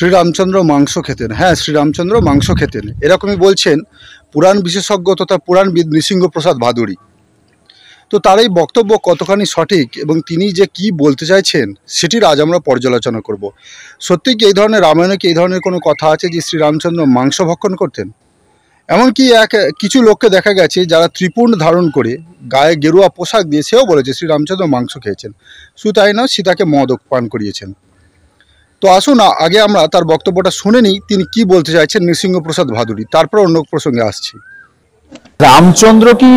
শ্রীরামচন্দ্র মাংস খেতেন হ্যাঁ শ্রীরামচন্দ্র মাংস খেতেন এরকমই বলছেন পুরাণ বিশেষজ্ঞ তথা পুরাণবিদ নৃসিংহপ্রসাদ ভাদুরী তো তার এই বক্তব্য কতখানি সঠিক এবং তিনি যে কি বলতে চাইছেন সেটির আজ আমরা পর্যালোচনা করব সত্যি কি এই ধরনের রামায়ণে কি এই ধরনের কোনো কথা আছে যে শ্রীরামচন্দ্র মাংস ভক্ষণ করতেন এমনকি এক কিছু লোককে দেখা গেছে যারা ত্রিপুণ ধারণ করে গায়ে গেরুয়া পোশাক দিয়ে সেও বলেছে শ্রীরামচন্দ্র মাংস খেয়েছেন শুধু তাই না সীতাকে মদ পান করিয়েছেন তো আসুন আগে আমরা তার বক্তব্যটা শুনে নিই তিনি কি বলতে চাইছেন নৃসিংহপ্রসাদ ভাদুরী তারপর অন্য প্রসঙ্গে আসছি রামচন্দ্র কি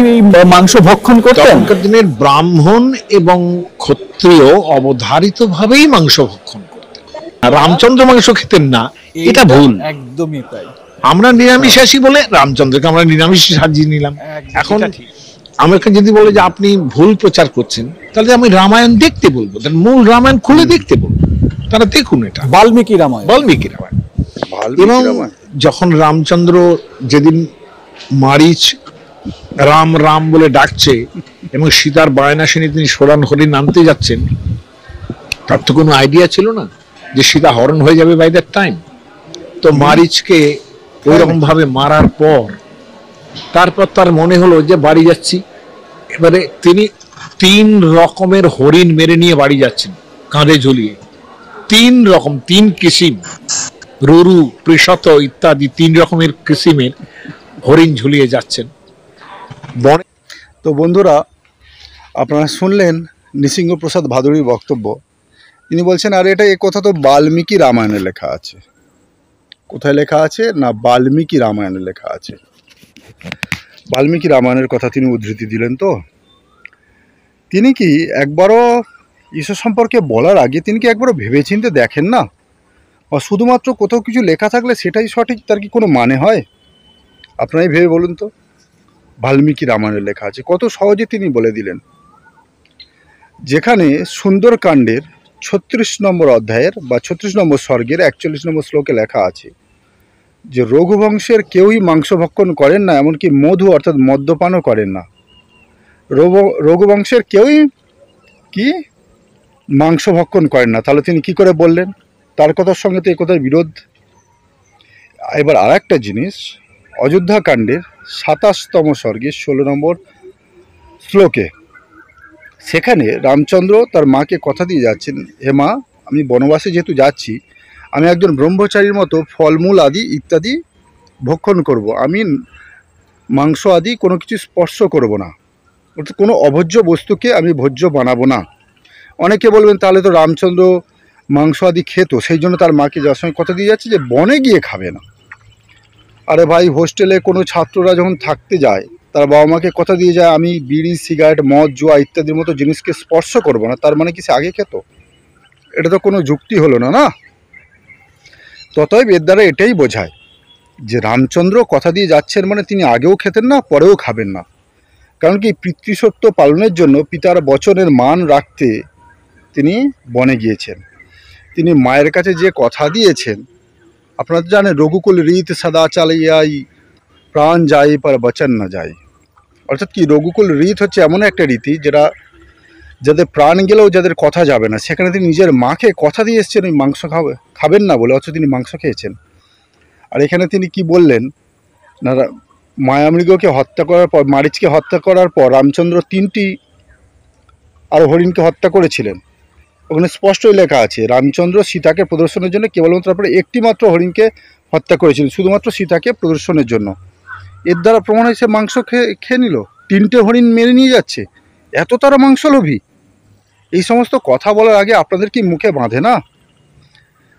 মাংস ভক্ষণ করতেন দিনের ব্রাহ্মণ এবং ক্ষত্রিয় অবধারিত ভাবেই মাংস ভক্ষণ করতেন রামচন্দ্র মাংস খেতেন না এটা ভুল একদমই তাই আমরা নিরামিষাসী বলে রামচন্দ্রকে আমরা নিরামিষ সাজিয়ে নিলাম এখন আমাকে যদি বলে যে আপনি ভুল প্রচার করছেন তাহলে আমি রামায়ণ দেখতে বলবো মূল রামায়ণ খুলে দেখতে বলবো তারা দেখুন এটা বাল্মীকি রামায়ণ বাল্মীকি রামায়ণ যখন রামচন্দ্র যেদিন মারিচ রাম রাম বলে ডাকছে এবং সীতার বায়না সেনে তিনি সোরান হরি নামতে যাচ্ছেন তার তো কোনো আইডিয়া ছিল না যে সীতা হরণ হয়ে যাবে বাই দ্যাট টাইম তো মারিচকে ওইরকম ভাবে মারার পর তারপর তার মনে হলো যে বাড়ি যাচ্ছি এবারে তিনি তিন রকমের হরিণ মেরে নিয়ে বাড়ি যাচ্ছেন কাঁধে ঝুলিয়ে তিন রকম তিন কিসিম রুরু পৃষত ইত্যাদি তিন রকমের কিসিমের হরিণ ঝুলিয়ে যাচ্ছেন বনে তো বন্ধুরা আপনারা শুনলেন নৃসিংহপ্রসাদ ভাদুরীর বক্তব্য তিনি বলছেন আর এটা এ কথা তো বাল্মীকি রামায়ণে লেখা আছে কোথায় লেখা আছে না বাল্মীকি রামায়ণে লেখা আছে বাল্মীকি রামায়ণের কথা তিনি উদ্ধৃতি দিলেন তো তিনি কি একবারও ঈশ্বর সম্পর্কে বলার আগে তিনি কি একবারও ভেবেচিন্তে দেখেন না বা শুধুমাত্র কোথাও কিছু লেখা থাকলে সেটাই সঠিক তার কি কোনো মানে হয় আপনারাই ভেবে বলুন তো বাল্মীকি রামায়ণের লেখা আছে কত সহজে তিনি বলে দিলেন যেখানে সুন্দরকাণ্ডের ছত্রিশ নম্বর অধ্যায়ের বা ছত্রিশ নম্বর স্বর্গের একচল্লিশ নম্বর শ্লোকে লেখা আছে যে রঘুবংশের কেউই মাংস ভক্ষণ করেন না এমনকি মধু অর্থাৎ মদ্যপানও করেন না রঘুবংশের কেউই কি মাংস ভক্ষণ করেন না তাহলে তিনি কি করে বললেন তার কথার সঙ্গে তো একথার বিরোধ এবার আর একটা জিনিস অযোধ্যাকাণ্ডের সাতাশতম স্বর্গে ষোলো নম্বর শ্লোকে সেখানে রামচন্দ্র তার মাকে কথা দিয়ে যাচ্ছেন হে মা আমি বনবাসে যেহেতু যাচ্ছি আমি একজন ব্রহ্মচারীর মতো ফলমূল আদি ইত্যাদি ভক্ষণ করব। আমি মাংস আদি কোনো কিছু স্পর্শ করব না অর্থাৎ কোনো অভোজ্য বস্তুকে আমি ভোজ্য বানাবো না অনেকে বলবেন তাহলে তো রামচন্দ্র মাংস আদি খেত সেই জন্য তার মাকে যাওয়ার সময় কথা দিয়ে যাচ্ছে যে বনে গিয়ে খাবে না আরে ভাই হোস্টেলে কোনো ছাত্ররা যখন থাকতে যায় তার বাবা মাকে কথা দিয়ে যায় আমি বিড়ি সিগারেট মদ জোয়া ইত্যাদির মতো জিনিসকে স্পর্শ করব না তার মানে কি সে আগে খেত এটা তো কোনো যুক্তি হলো না না ততই এর দ্বারা এটাই বোঝায় যে রামচন্দ্র কথা দিয়ে যাচ্ছেন মানে তিনি আগেও খেতেন না পরেও খাবেন না কারণ কি পিতৃসত্য পালনের জন্য পিতার বচনের মান রাখতে তিনি বনে গিয়েছেন তিনি মায়ের কাছে যে কথা দিয়েছেন আপনারা তো জানেন রঘুকুল রীত সাদা চালিয়াই প্রাণ যাই পর বচন না যাই অর্থাৎ কি রঘুকুল রীত হচ্ছে এমন একটা রীতি যেটা যাদের প্রাণ গেলেও যাদের কথা যাবে না সেখানে তিনি নিজের মাকে কথা দিয়ে এসছেন ওই মাংস খাবে খাবেন না বলে অথচ তিনি মাংস খেয়েছেন আর এখানে তিনি কি বললেন না মায়ামৃগকে হত্যা করার পর মারিচকে হত্যা করার পর রামচন্দ্র তিনটি আর হরিণকে হত্যা করেছিলেন ওখানে স্পষ্টই লেখা আছে রামচন্দ্র সীতাকে প্রদর্শনের জন্য কেবলমাত্র একটি একটিমাত্র হরিণকে হত্যা করেছিল শুধুমাত্র সীতাকে প্রদর্শনের জন্য এর দ্বারা প্রমাণ হয়েছে মাংস খেয়ে খেয়ে নিল তিনটে হরিণ মেরে নিয়ে যাচ্ছে এত তারা মাংসলোভী এই সমস্ত কথা বলার আগে আপনাদের কি মুখে বাঁধে না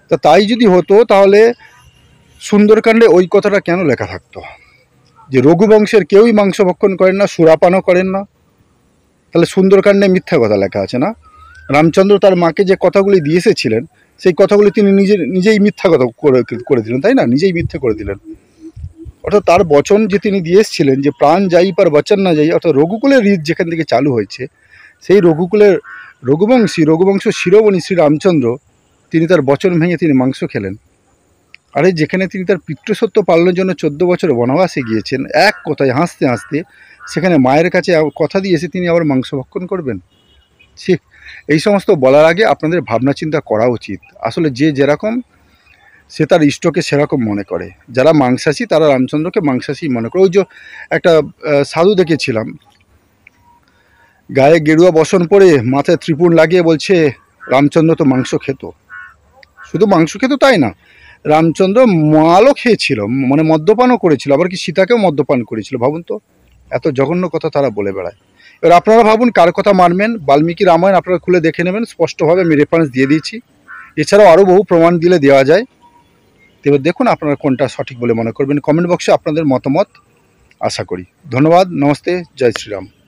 তা তাই যদি হতো তাহলে সুন্দরকাণ্ডে ওই কথাটা কেন লেখা থাকতো যে রঘুবংশের কেউই মাংস ভক্ষণ করেন না সুরাপানও করেন না তাহলে সুন্দরকাণ্ডে মিথ্যা কথা লেখা আছে না রামচন্দ্র তার মাকে যে কথাগুলি দিয়ে এসেছিলেন সেই কথাগুলি তিনি নিজের নিজেই মিথ্যা কথা করে দিলেন তাই না নিজেই মিথ্যা করে দিলেন অর্থাৎ তার বচন যে তিনি দিয়ে এসেছিলেন যে প্রাণ যাই পার বচন না যাই অর্থাৎ রঘুকুলের রীত যেখান থেকে চালু হয়েছে সেই রঘুকুলের রঘুবংশী রঘুবংশ শিরোমণি শ্রী রামচন্দ্র তিনি তার বচন ভেঙে তিনি মাংস খেলেন আরে যেখানে তিনি তার পিতৃসত্য পালনের জন্য চোদ্দ বছর বনবাসে গিয়েছেন এক কথায় হাসতে হাসতে সেখানে মায়ের কাছে কথা দিয়েছে তিনি আবার মাংস ভক্ষণ করবেন সে এই সমস্ত বলার আগে আপনাদের ভাবনা চিন্তা করা উচিত আসলে যে যেরকম সে তার ইষ্টকে সেরকম মনে করে যারা মাংসাশী তারা রামচন্দ্রকে মাংসাসী মনে করে ওই যে একটা সাধু দেখেছিলাম গায়ে গেরুয়া বসন পরে মাথায় ত্রিপুণ লাগিয়ে বলছে রামচন্দ্র তো মাংস খেত শুধু মাংস খেত তাই না রামচন্দ্র মালও খেয়েছিল মানে মদ্যপানও করেছিল আবার কি সীতাকেও মদ্যপান করেছিল ভাবুন তো এত জঘন্য কথা তারা বলে বেড়ায় এবার আপনারা ভাবুন কার কথা মানবেন বাল্মীকি রামায়ণ আপনারা খুলে দেখে নেবেন স্পষ্টভাবে আমি রেফারেন্স দিয়ে দিয়েছি এছাড়াও আরও বহু প্রমাণ দিলে দেওয়া যায় এবার দেখুন আপনারা কোনটা সঠিক বলে মনে করবেন কমেন্ট বক্সে আপনাদের মতামত আশা করি ধন্যবাদ নমস্তে জয় শ্রীরাম